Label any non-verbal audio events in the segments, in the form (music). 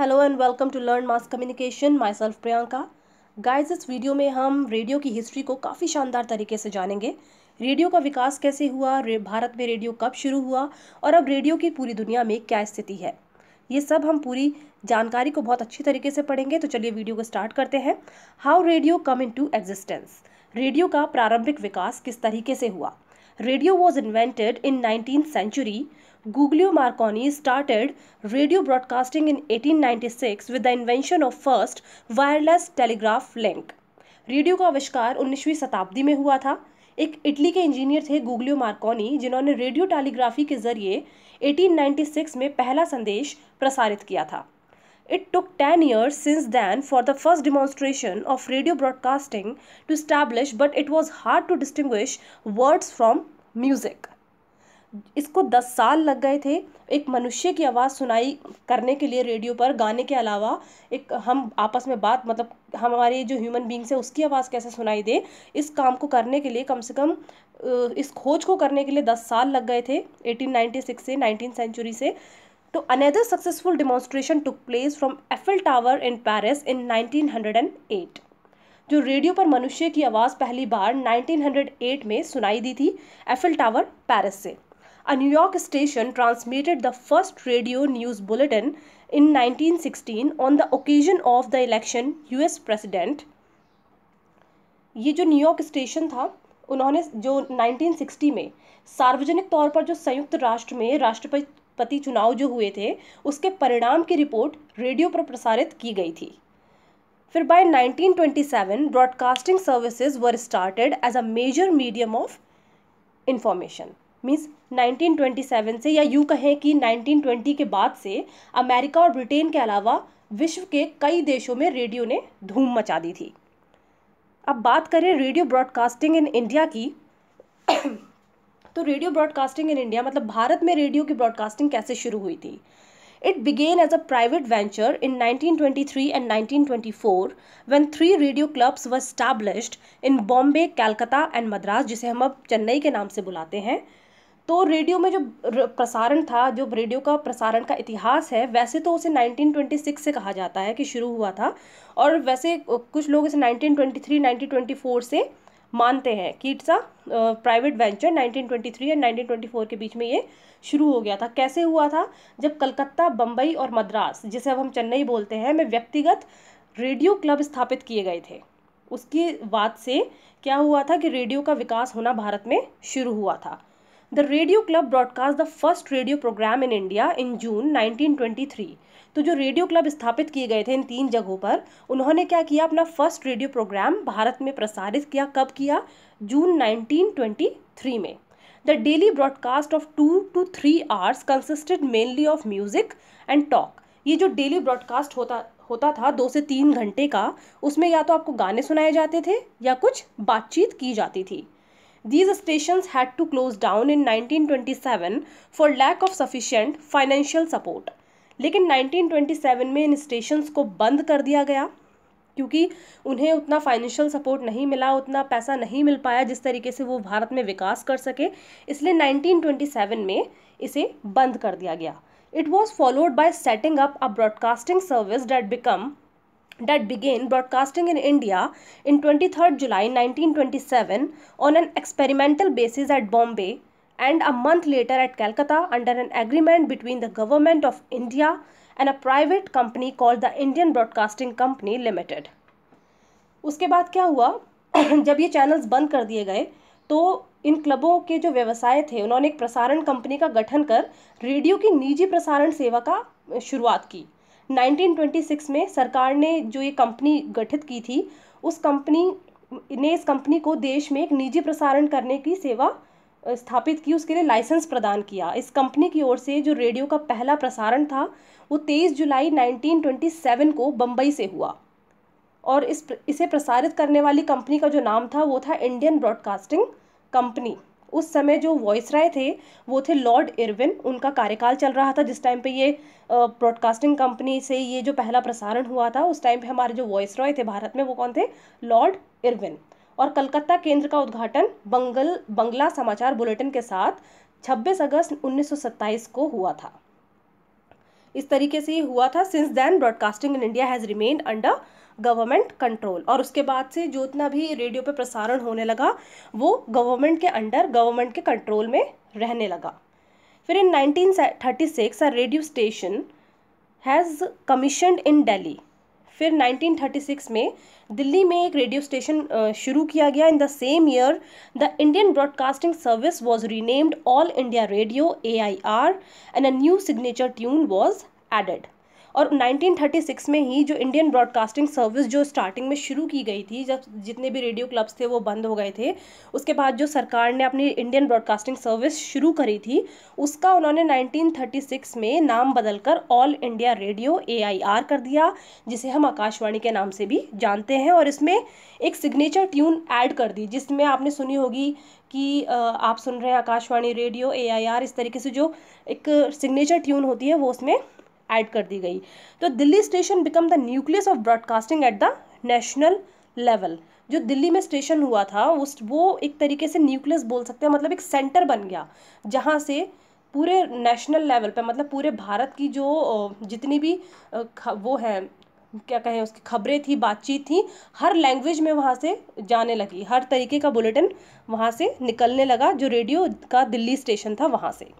Hello and welcome to learn mass communication myself Priyanka guys इस वीडियो में हम रेडियो की हिस्ट्री को काफ़ी शानदार तरीके से जानेंगे रेडियो का विकास कैसे हुआ भारत में रेडियो कब शुरू हुआ और अब रेडियो की पूरी दुनिया में क्या स्थिति है ये सब हम पूरी जानकारी को बहुत अच्छी तरीके से पढ़ेंगे तो चलिए वीडियो को स्टार्ट करते हैं how radio come into existence radio का प्रारंभिक विकास किस तरीके से हुआ radio was invented in nineteen century Guglio Marconi started radio broadcasting in 1896 with the invention of first wireless telegraph link. Radio का आविष्कार 19वीं शताब्दी में हुआ था एक इटली के इंजीनियर थे गुगलियो मार्कोनी जिन्होंने रेडियो टेलीग्राफी के जरिए 1896 में पहला संदेश प्रसारित किया था it took ten years since then for the first demonstration of radio broadcasting to establish but it was hard to distinguish words from music इसको दस साल लग गए थे एक मनुष्य की आवाज़ सुनाई करने के लिए रेडियो पर गाने के अलावा एक हम आपस में बात मतलब हमारे जो ह्यूमन बींग्स है उसकी आवाज़ कैसे सुनाई दे इस काम को करने के लिए कम से कम इस खोज को करने के लिए दस साल लग गए थे 1896 से नाइनटीन सेंचुरी से तो another successful demonstration took place from Eiffel tower in Paris in 1908 जो रेडियो पर मनुष्य की आवाज़ पहली बार 1908 में सुनाई दी थी एफिल टावर पैरिस से a New York station transmitted the first radio news bulletin in 1916 on the occasion of the election US president ये जो न्यूयॉर्क स्टेशन था उन्होंने जो 1960 में सार्वजनिक तौर पर जो संयुक्त राष्ट्र में राष्ट्रपति चुनाव जो हुए थे उसके परिणाम की रिपोर्ट रेडियो पर प्रसारित की गई थी फिर by 1927 broadcasting services were started as a major medium of information means 1927 से या यूँ कहें कि 1920 के बाद से अमेरिका और ब्रिटेन के अलावा विश्व के कई देशों में रेडियो ने धूम मचा दी थी अब बात करें रेडियो ब्रॉडकास्टिंग इन इंडिया की (clears throat) तो रेडियो ब्रॉडकास्टिंग इन इंडिया मतलब भारत में रेडियो की ब्रॉडकास्टिंग कैसे शुरू हुई थी private venture in nineteen twenty three and 1923 twenty 1924 when three radio clubs were established in Bombay Calcutta and Madras जिसे हम अब चेन्नई के नाम से बुलाते हैं तो रेडियो में जो प्रसारण था जो रेडियो का प्रसारण का इतिहास है वैसे तो उसे 1926 से कहा जाता है कि शुरू हुआ था और वैसे कुछ लोग इसे 1923 1924 से मानते हैं कि it's a private venture 1923 and 1924 के बीच में ये शुरू हो गया था कैसे हुआ था जब कलकत्ता बम्बई और मद्रास जिसे अब हम चेन्नई बोलते हैं में व्यक्तिगत रेडियो क्लब स्थापित किए गए थे उसकी बात से क्या हुआ था कि रेडियो का विकास होना भारत में शुरू हुआ था the radio club broadcast the first radio program in India in June 1923 तो जो रेडियो क्लब स्थापित किए गए थे इन तीन जगहों पर उन्होंने क्या किया अपना फर्स्ट रेडियो प्रोग्राम भारत में प्रसारित किया कब किया जून 1923 में the daily broadcast of two two three hours consisted mainly of music and talk ये जो डेली ब्रॉडकास्ट होता होता था दो से तीन घंटे का उसमें या तो आपको गाने सुनाए जाते थे या कुछ बातचीत की जाती थी These stations had to close down in 1927 for lack of sufficient financial support. लेकिन 1927 में इन स्टेशंस को बंद कर दिया गया क्योंकि उन्हें उतना फाइनेंशियल सपोर्ट नहीं मिला उतना पैसा नहीं मिल पाया जिस तरीके से वो भारत में विकास कर सके इसलिए 1927 में इसे बंद कर दिया गया it was followed by setting up a broadcasting service that become that began broadcasting in India in 23rd July 1927 on an experimental basis at Bombay and a month later at Calcutta under an agreement between the government of India and a private company called the Indian Broadcasting Company Limited. उसके बाद क्या हुआ जब ये channels बंद कर दिए गए तो इन क्लबों के जो व्यवसाय थे उन्होंने एक प्रसारण कंपनी का गठन कर रेडियो की निजी प्रसारण सेवा का शुरुआत की 1926 में सरकार ने जो ये कंपनी गठित की थी उस कंपनी ने इस कंपनी को देश में एक निजी प्रसारण करने की सेवा स्थापित की उसके लिए लाइसेंस प्रदान किया इस कंपनी की ओर से जो रेडियो का पहला प्रसारण था वो 23 जुलाई 1927 को बम्बई से हुआ और इस इसे प्रसारित करने वाली कंपनी का जो नाम था वो था इंडियन ब्रॉडकास्टिंग कंपनी उस समय जो वॉइस राय थे वो थे लॉर्ड इरविन उनका कार्यकाल चल रहा था जिस टाइम पे ये ब्रॉडकास्टिंग कंपनी से ये जो पहला प्रसारण हुआ था उस टाइम पे हमारे जो वॉइस रॉय थे भारत में वो कौन थे लॉर्ड इरविन और कलकत्ता केंद्र का उद्घाटन बंगल बंगला समाचार बुलेटिन के साथ 26 अगस्त 1927 को हुआ था इस तरीके से ये हुआ था since then broadcasting in India has remain under government control और उसके बाद से जो इतना भी रेडियो पर प्रसारण होने लगा वो गवर्नमेंट के अंडर गवर्नमेंट के कंट्रोल में रहने लगा फिर in 1936 six radio station has commissioned in Delhi फिर 1936 में दिल्ली में एक रेडियो स्टेशन शुरू किया गया in the same year the Indian broadcasting service was renamed All India Radio A I R and a new signature tune was added और 1936 में ही जो इंडियन ब्रॉडकास्टिंग सर्विस जो स्टार्टिंग में शुरू की गई थी जब जितने भी रेडियो क्लब्स थे वो बंद हो गए थे उसके बाद जो सरकार ने अपनी इंडियन ब्रॉडकास्टिंग सर्विस शुरू करी थी उसका उन्होंने 1936 में नाम बदलकर ऑल इंडिया रेडियो ए कर दिया जिसे हम आकाशवाणी के नाम से भी जानते हैं और इसमें एक सिग्नेचर ट्यून ऐड कर दी जिसमें आपने सुनी होगी कि आप सुन रहे हैं आकाशवाणी रेडियो ए इस तरीके से जो एक सिग्नेचर ट्यून होती है वो उसमें ऐड कर दी गई तो Delhi station become the nucleus of broadcasting at the national level जो दिल्ली में स्टेशन हुआ था उस वो एक तरीके से न्यूक्लियस बोल सकते हैं मतलब एक सेंटर बन गया जहाँ से पूरे नेशनल लेवल पे मतलब पूरे भारत की जो जितनी भी वो हैं क्या कहें उसकी खबरें थी बातचीत थी हर लैंग्वेज में वहाँ से जाने लगी हर तरीके का बुलेटिन वहाँ से निकलने लगा जो रेडियो का दिल्ली स्टेशन था वहाँ से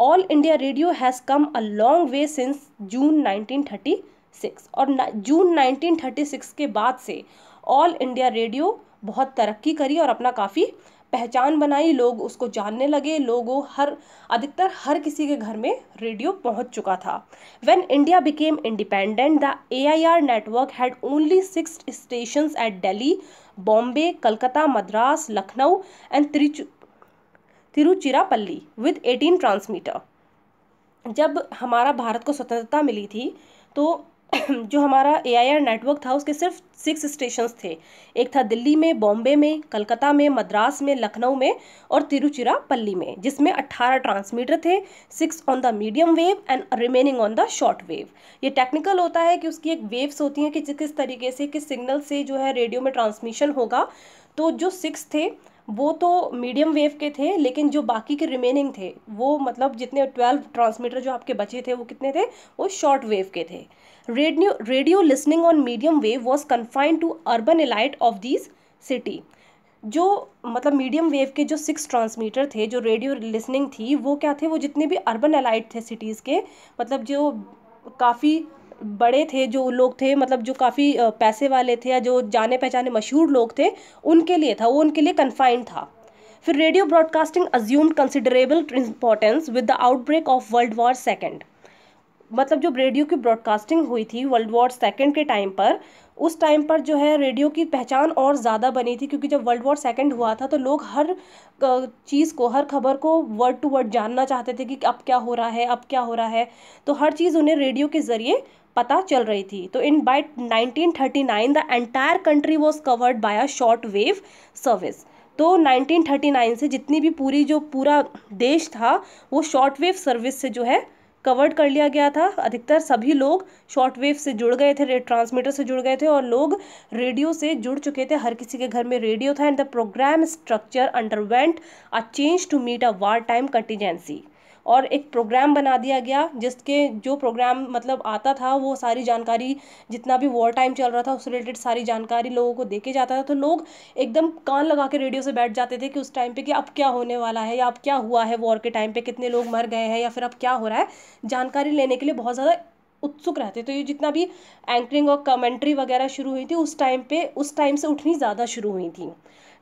All India Radio has come a long way since June 1936 और जून 1936 के बाद से ऑल इंडिया रेडियो बहुत तरक्की करी और अपना काफ़ी पहचान बनाई लोग उसको जानने लगे लोगों हर अधिकतर हर किसी के घर में रेडियो पहुंच चुका था when India became independent the AIR network had only six station at Delhi Bombay Calcutta Madras Lucknow and Trichy Tiruchirappalli with 18 transmitter जब हमारा भारत को स्वतंत्रता मिली थी तो (clears throat) जो हमारा ए नेटवर्क था उसके सिर्फ सिक्स स्टेशंस थे एक था दिल्ली में बॉम्बे में कलकत्ता में मद्रास में लखनऊ में और तिरुचिरापल्ली में जिसमें 18 ट्रांसमीटर थे six on the medium wave and remaining on the short wave ये टेक्निकल होता है कि उसकी एक वेव्स होती हैं कि किस तरीके से किस सिग्नल से जो है रेडियो में ट्रांसमिशन होगा तो जो सिक्स थे वो तो मीडियम वेव के थे लेकिन जो बाकी के रिमेनिंग थे वो मतलब जितने ट्वेल्व ट्रांसमीटर जो आपके बचे थे वो कितने थे वो शॉर्ट वेव के थे radio radio listening on medium wave was confined to urban elite of this city जो मतलब मीडियम वेव के जो सिक्स ट्रांसमीटर थे जो रेडियो लिसनिंग थी वो क्या थे वो जितने भी अर्बन अलाइट थे सिटीज़ के मतलब जो काफ़ी बड़े थे जो लोग थे मतलब जो काफ़ी पैसे वाले थे या जो जाने पहचाने मशहूर लोग थे उनके लिए था वो उनके लिए कन्फाइंड था फिर radio broadcasting assume considerable importance with the outbreak of world war second मतलब जब रेडियो की ब्रॉडकास्टिंग हुई थी वर्ल्ड वॉर सेकेंड के टाइम पर उस टाइम पर जो है रेडियो की पहचान और ज़्यादा बनी थी क्योंकि जब वर्ल्ड वॉर सेकेंड हुआ था तो लोग हर चीज़ को हर खबर को वर्ड टू वर्ड जानना चाहते थे कि अब क्या हो रहा है अब क्या हो रहा है तो हर चीज़ उन्हें रेडियो के ज़रिए पता चल रही थी तो in by 1939 the entire country was covered by a short wave service तो 1939 से जितनी भी पूरी जो पूरा देश था वो शॉर्ट वेव सर्विस से जो है कवर्ड कर लिया गया था अधिकतर सभी लोग शॉर्ट वेव से जुड़ गए थे ट्रांसमीटर से जुड़ गए थे और लोग रेडियो से जुड़ चुके थे हर किसी के घर में रेडियो था and the programme structure underwent a change to meet a war time contingency और एक प्रोग्राम बना दिया गया जिसके जो प्रोग्राम मतलब आता था वो सारी जानकारी जितना भी वॉर टाइम चल रहा था उस रिलेटेड सारी जानकारी लोगों को देके जाता था तो लोग एकदम कान लगा के रेडियो से बैठ जाते थे कि उस टाइम पे कि अब क्या होने वाला है या अब क्या हुआ है वॉर के टाइम पे कितने लोग मर गए हैं या फिर अब क्या हो रहा है जानकारी लेने के लिए बहुत ज़्यादा उत्सुक रहते तो ये जितना भी एंकरिंग और कमेंट्री वगैरह शुरू हुई थी उस टाइम पे उस टाइम से उठनी ज़्यादा शुरू हुई थी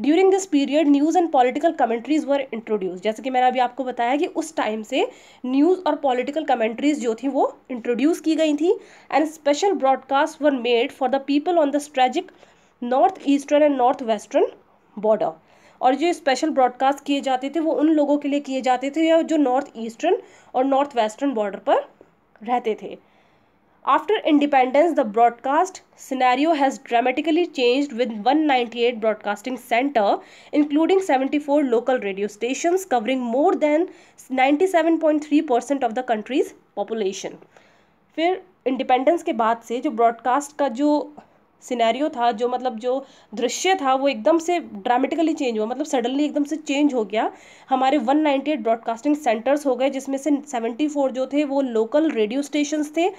during this period news and political commentaries were introduce जैसे कि मैंने अभी आपको बताया कि उस टाइम से न्यूज़ और पॉलिटिकल कमेंट्रीज जो थी वो इंट्रोड्यूस की गई थी and special broadcast were made for the people on the strategic north eastern and north western border और जो स्पेशल ब्रॉडकास्ट किए जाते थे वो उन लोगों के लिए किए जाते थे जो नॉर्थ ईस्टर्न और नॉर्थ वेस्टर्न बॉर्डर पर रहते थे After independence, the broadcast scenario has dramatically changed with 198 broadcasting center, including 74 local radio stations covering more than 97.3% of the country's population. फिर इंडिपेंडेंस के बाद से जो ब्रॉडकास्ट का जो सिनेरियो था जो मतलब जो दृश्य था वो एकदम से ड्रामेटिकली चेंज हुआ मतलब सडनली एकदम से चेंज हो गया हमारे 198 ब्रॉडकास्टिंग सेंटर्स हो गए जिसमें से 74 जो थे वो लोकल रेडियो स्टेशन थे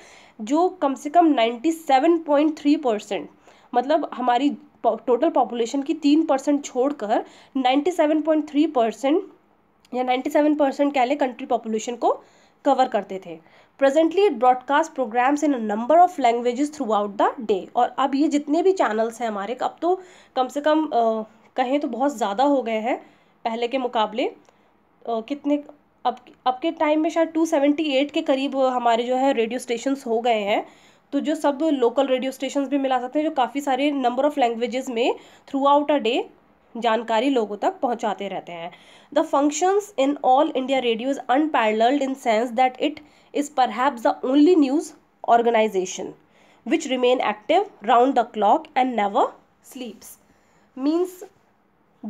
जो कम से कम 97.3 परसेंट मतलब हमारी टोटल पॉपुलेशन की तीन परसेंट छोड़कर 97.3 परसेंट या सेवन परसेंट कह लें कंट्री पॉपुलेशन को कवर करते थे presently it broadcast programmes in number of of throughout the day और अब ये जितने भी चैनल्स हैं हमारे अब तो कम से कम आ, कहें तो बहुत ज़्यादा हो गए हैं पहले के मुकाबले आ, कितने अब अब के टाइम में शायद टू सेवेंटी एट के करीब हमारे जो है रेडियो स्टेशंस हो गए हैं तो जो सब लोकल रेडियो स्टेशंस भी मिला सकते हैं जो काफ़ी सारे नंबर ऑफ़ लैंग्वेजेस में थ्रू आउट अ डे जानकारी लोगों तक पहुंचाते रहते हैं the functions in All India Radio is unparalleled in sense that it is perhaps the only news organisation which remain active round the clock and never sleeps means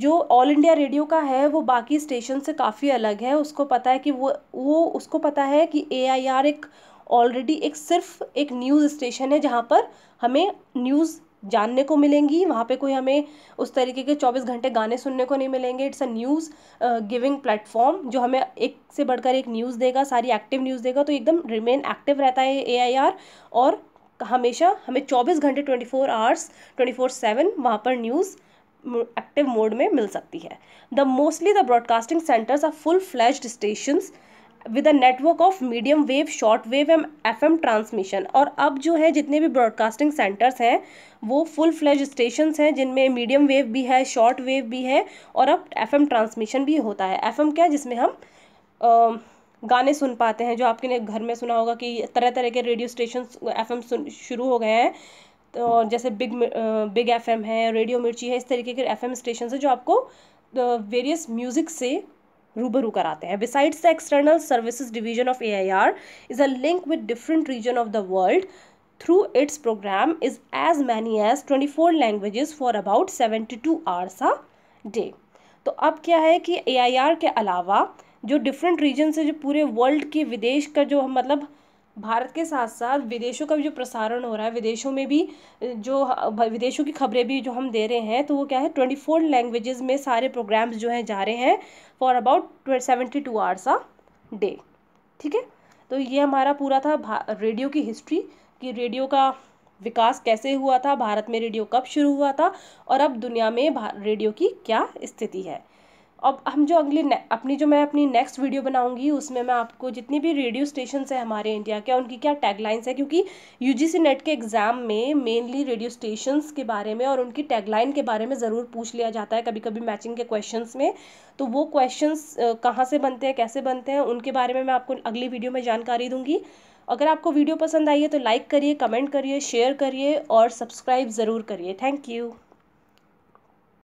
जो All India Radio का है वो बाकी station से काफ़ी अलग है उसको पता है कि वो वो उसको पता है कि ए आई आर एक ऑलरेडी एक सिर्फ एक न्यूज़ स्टेशन है जहाँ पर हमें न्यूज़ जानने को मिलेंगी वहाँ पे कोई हमें उस तरीके के 24 घंटे गाने सुनने को नहीं मिलेंगे it's a news giving platform जो हमें एक से बढ़कर एक न्यूज़ देगा सारी एक्टिव न्यूज़ देगा तो एकदम रिमेन एक्टिव रहता है ए और हमेशा हमें चौबीस घंटे twenty four hours twenty four seven वहाँ पर न्यूज़ एक्टिव मोड में मिल सकती है the mostly the broadcasting centres are full flash stations with a network of medium wave short wave M F M transmission और अब जो है जितने भी ब्रॉडकास्टिंग सेंटर्स हैं वो फुल फ्लैज स्टेशन हैं जिनमें मीडियम वेव भी है शॉर्ट वेव भी है और अब एफ एम ट्रांसमिशन भी होता है एफ एम क्या जिसमें हम आ, गाने सुन पाते हैं जो आपके ने घर में सुना होगा कि तरह तरह के रेडियो स्टेशन एफ एम सुन शुरू हो गए हैं तो जैसे बिग बिग एफ एम है रेडियो मिर्ची है इस तरीके के एफ एम स्टेशन है जो आपको वेरियस म्यूज़िक से रूबरू कराते हैं besides the external services division of AIR is a link with different region of the world through its programme is as many as twenty four languages for about seventy two hours a day तो अब क्या है कि ए I are के अलावा जो different reason से जो पूरे वर्ल्ड के विदेश का जो मतलब भारत के साथ साथ विदेशों का भी जो प्रसारण हो रहा है विदेशों में भी जो विदेशों की खबरें भी जो हम दे रहे हैं तो वो क्या है ट्वेंटी फोर लैंग्वेजेस में सारे प्रोग्राम्स जो हैं जा रहे हैं for about seventy two hours a day ठीक है तो ये हमारा पूरा था रेडियो की हिस्ट्री कि रेडियो का विकास कैसे हुआ था भारत में रेडियो कब शुरू हुआ था और अब दुनिया में रेडियो की क्या स्थिति है अब हम जो अगली अपनी जो मैं अपनी नेक्स्ट वीडियो बनाऊंगी उसमें मैं आपको जितनी भी रेडियो स्टेशन है हमारे इंडिया के उनकी क्या टैगलाइंस है क्योंकि यूजीसी नेट के एग्ज़ाम में मेनली रेडियो स्टेशन के बारे में और उनकी टैगलाइन के बारे में ज़रूर पूछ लिया जाता है कभी कभी मैचिंग के क्वेश्चन में तो वो क्वेश्चन कहाँ से बनते हैं कैसे बनते हैं उनके बारे में मैं आपको अगली वीडियो में जानकारी दूँगी अगर आपको वीडियो पसंद आई है तो लाइक करिए कमेंट करिए शेयर करिए और सब्सक्राइब ज़रूर करिए थैंक यू